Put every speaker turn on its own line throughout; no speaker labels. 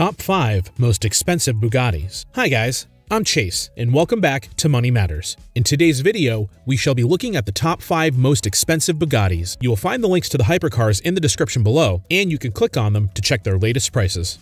Top 5 Most Expensive Bugattis Hi guys, I'm Chase, and welcome back to Money Matters. In today's video, we shall be looking at the top 5 most expensive Bugattis. You will find the links to the hypercars in the description below, and you can click on them to check their latest prices.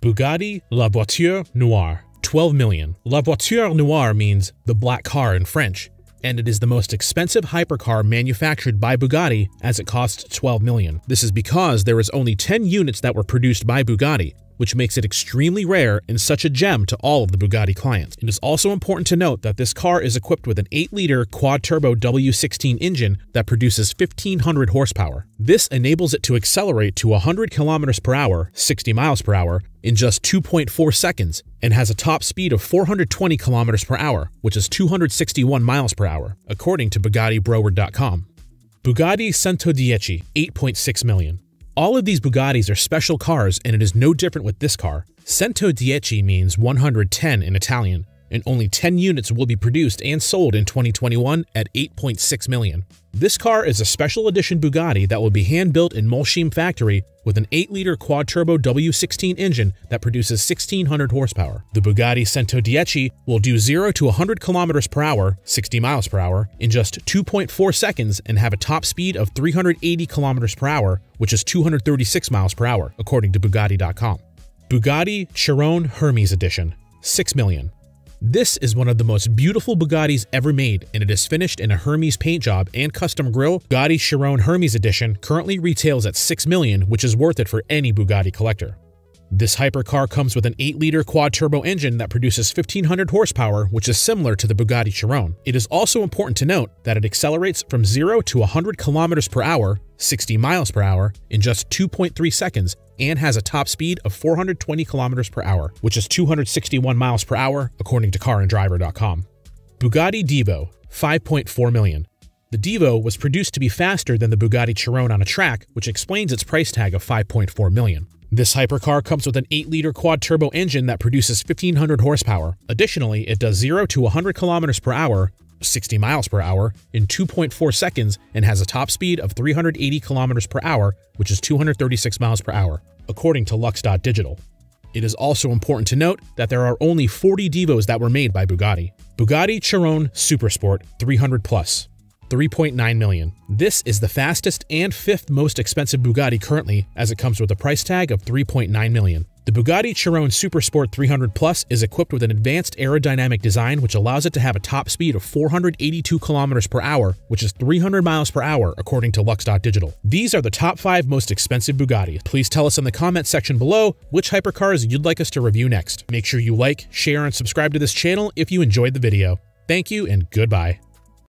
Bugatti La Voiture Noire 12 million. La Voiture Noire means the black car in French, and it is the most expensive hypercar manufactured by Bugatti as it costs 12 million. This is because there is only 10 units that were produced by Bugatti, which makes it extremely rare and such a gem to all of the Bugatti clients. It is also important to note that this car is equipped with an 8-liter quad-turbo W16 engine that produces 1500 horsepower. This enables it to accelerate to 100 kilometers per hour, 60 miles per hour, in just 2.4 seconds and has a top speed of 420 kilometers per hour, which is 261 miles per hour, according to BugattiBroward.com. Bugatti 110 8.6 million. All of these Bugattis are special cars and it is no different with this car. Cento dieci means 110 in Italian, and only 10 units will be produced and sold in 2021 at 8.6 million. This car is a special edition Bugatti that will be hand-built in Molsheim factory with an 8-liter quad-turbo W16 engine that produces 1600 horsepower. The Bugatti Centodieci will do 0 to 100 kilometers per hour, 60 miles per hour, in just 2.4 seconds and have a top speed of 380 kilometers per hour, which is 236 miles per hour, according to Bugatti.com. Bugatti Chiron Hermes Edition, 6 million. This is one of the most beautiful Bugattis ever made, and it is finished in a Hermes paint job and custom grill. Bugatti Chiron Hermes Edition currently retails at 6 million, which is worth it for any Bugatti collector. This hypercar comes with an 8-liter quad-turbo engine that produces 1500 horsepower, which is similar to the Bugatti Chiron. It is also important to note that it accelerates from 0 to 100 kilometers per hour, 60 miles per hour, in just 2.3 seconds and has a top speed of 420 kilometers per hour, which is 261 miles per hour according to caranddriver.com. Bugatti Devo, 5.4 million. The Devo was produced to be faster than the Bugatti Chiron on a track, which explains its price tag of 5.4 million. This hypercar comes with an 8-liter quad-turbo engine that produces 1500 horsepower. Additionally, it does 0 to 100 kilometers per hour 60 miles per hour in 2.4 seconds and has a top speed of 380 kilometers per hour, which is 236 miles per hour, according to Lux.Digital. It is also important to note that there are only 40 Devos that were made by Bugatti. Bugatti Chiron Supersport 300 Plus 3.9 million. This is the fastest and fifth most expensive Bugatti currently, as it comes with a price tag of 3.9 million. The Bugatti Chiron Supersport 300 Plus is equipped with an advanced aerodynamic design which allows it to have a top speed of 482 kilometers per hour, which is 300 miles per hour according to Lux.Digital. These are the top 5 most expensive Bugattis. Please tell us in the comment section below which hypercars you'd like us to review next. Make sure you like, share, and subscribe to this channel if you enjoyed the video. Thank you and goodbye.